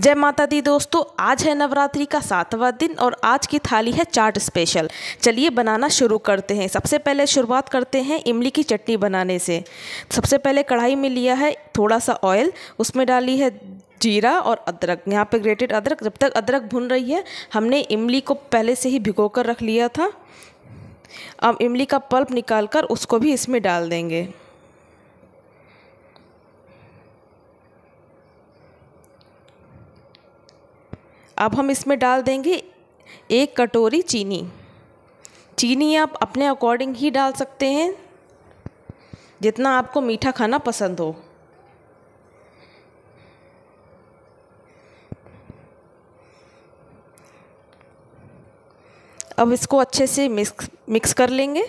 जय माता दी दोस्तों आज है नवरात्रि का सातवां दिन और आज की थाली है चाट स्पेशल चलिए बनाना शुरू करते हैं सबसे पहले शुरुआत करते हैं इमली की चटनी बनाने से सबसे पहले कढ़ाई में लिया है थोड़ा सा ऑयल उसमें डाली है जीरा और अदरक यहाँ पे ग्रेटेड अदरक जब तक अदरक भुन रही है हमने इमली को पहले से ही भिगो कर रख लिया था अब इमली का पल्प निकाल कर उसको भी इसमें डाल देंगे अब हम इसमें डाल देंगे एक कटोरी चीनी चीनी आप अपने अकॉर्डिंग ही डाल सकते हैं जितना आपको मीठा खाना पसंद हो अब इसको अच्छे से मिक्स मिक्स कर लेंगे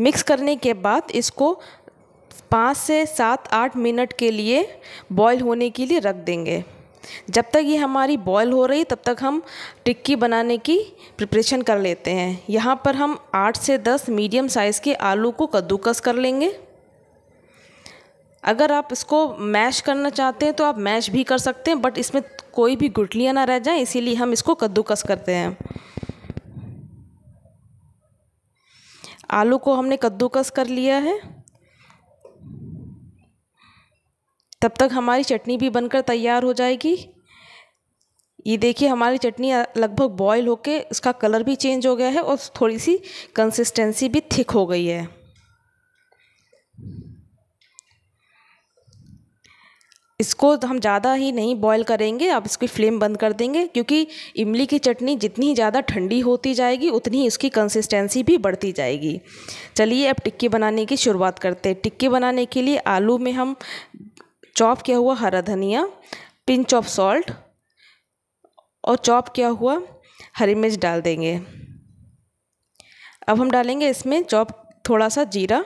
मिक्स करने के बाद इसको पाँच से सात आठ मिनट के लिए बॉयल होने के लिए रख देंगे जब तक ये हमारी बॉयल हो रही तब तक हम टिक्की बनाने की प्रिपरेशन कर लेते हैं यहाँ पर हम आठ से दस मीडियम साइज़ के आलू को कद्दूकस कर लेंगे अगर आप इसको मैश करना चाहते हैं तो आप मैश भी कर सकते हैं बट इसमें कोई भी गुटलियाँ ना रह जाएँ इसीलिए हम इसको कद्दूकस करते हैं आलू को हमने कद्दूकस कर लिया है तब तक हमारी चटनी भी बनकर तैयार हो जाएगी ये देखिए हमारी चटनी लगभग बॉईल होके उसका कलर भी चेंज हो गया है और थोड़ी सी कंसिस्टेंसी भी थिक हो गई है इसको हम ज़्यादा ही नहीं बॉईल करेंगे आप इसकी फ्लेम बंद कर देंगे क्योंकि इमली की चटनी जितनी ज़्यादा ठंडी होती जाएगी उतनी ही इसकी कंसिस्टेंसी भी बढ़ती जाएगी चलिए अब टिक्की बनाने की शुरुआत करते हैं टिक्की बनाने के लिए आलू में हम चॉप किया हुआ हरा धनिया पिंच ऑफ सॉल्ट और चॉप किया हुआ हरी मिर्च डाल देंगे अब हम डालेंगे इसमें चॉप थोड़ा सा जीरा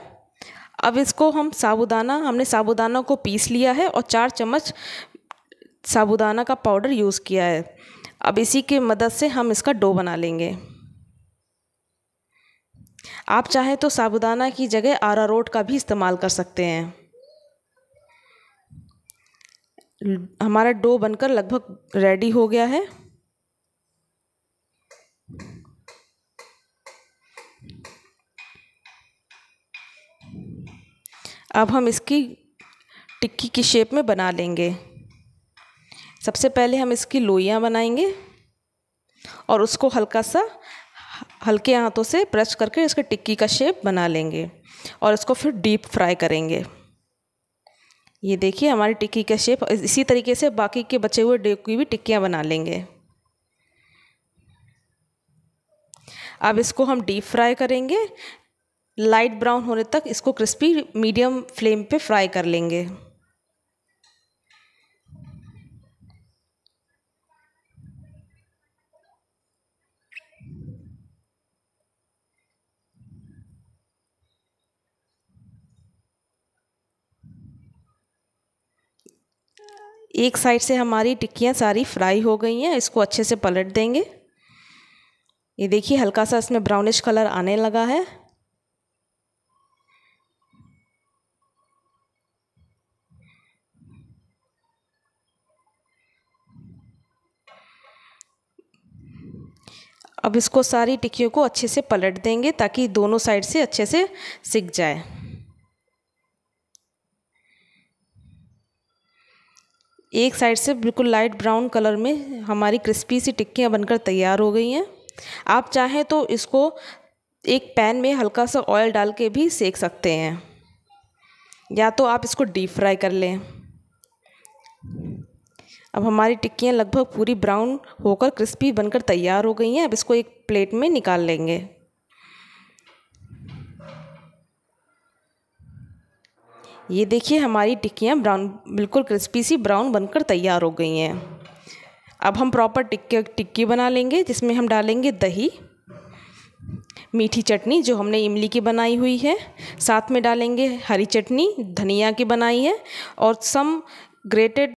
अब इसको हम साबुदाना हमने साबुदाना को पीस लिया है और चार चम्मच साबुदाना का पाउडर यूज़ किया है अब इसी के मदद से हम इसका डो बना लेंगे आप चाहें तो साबुदाना की जगह आरा रोट का भी इस्तेमाल कर सकते हैं हमारा डो बनकर लगभग रेडी हो गया है अब हम इसकी टिक्की की शेप में बना लेंगे सबसे पहले हम इसकी लोइयाँ बनाएंगे और उसको हल्का सा हल्के हाथों से प्रेस करके इसके टिक्की का शेप बना लेंगे और इसको फिर डीप फ्राई करेंगे ये देखिए हमारी टिक्की का शेप इसी तरीके से बाकी के बचे हुए डे की भी टिक्कियाँ बना लेंगे अब इसको हम डीप फ्राई करेंगे लाइट ब्राउन होने तक इसको क्रिस्पी मीडियम फ्लेम पे फ्राई कर लेंगे एक साइड से हमारी टिक्कियाँ सारी फ्राई हो गई हैं इसको अच्छे से पलट देंगे ये देखिए हल्का सा इसमें ब्राउनिश कलर आने लगा है अब इसको सारी टिक्कियों को अच्छे से पलट देंगे ताकि दोनों साइड से अच्छे से सिक जाए एक साइड से बिल्कुल लाइट ब्राउन कलर में हमारी क्रिस्पी सी टिक्कियाँ बनकर तैयार हो गई हैं आप चाहें तो इसको एक पैन में हल्का सा ऑयल डाल के भी सेक सकते हैं या तो आप इसको डीप फ्राई कर लें अब हमारी टिक्कियाँ लगभग पूरी ब्राउन होकर क्रिस्पी बनकर तैयार हो गई हैं अब इसको एक प्लेट में निकाल लेंगे ये देखिए हमारी टिक्कियाँ ब्राउन बिल्कुल क्रिस्पी सी ब्राउन बनकर तैयार हो गई हैं अब हम प्रॉपर टिक्की टिक्की बना लेंगे जिसमें हम डालेंगे दही मीठी चटनी जो हमने इमली की बनाई हुई है साथ में डालेंगे हरी चटनी धनिया की बनाई है और सम ग्रेटेड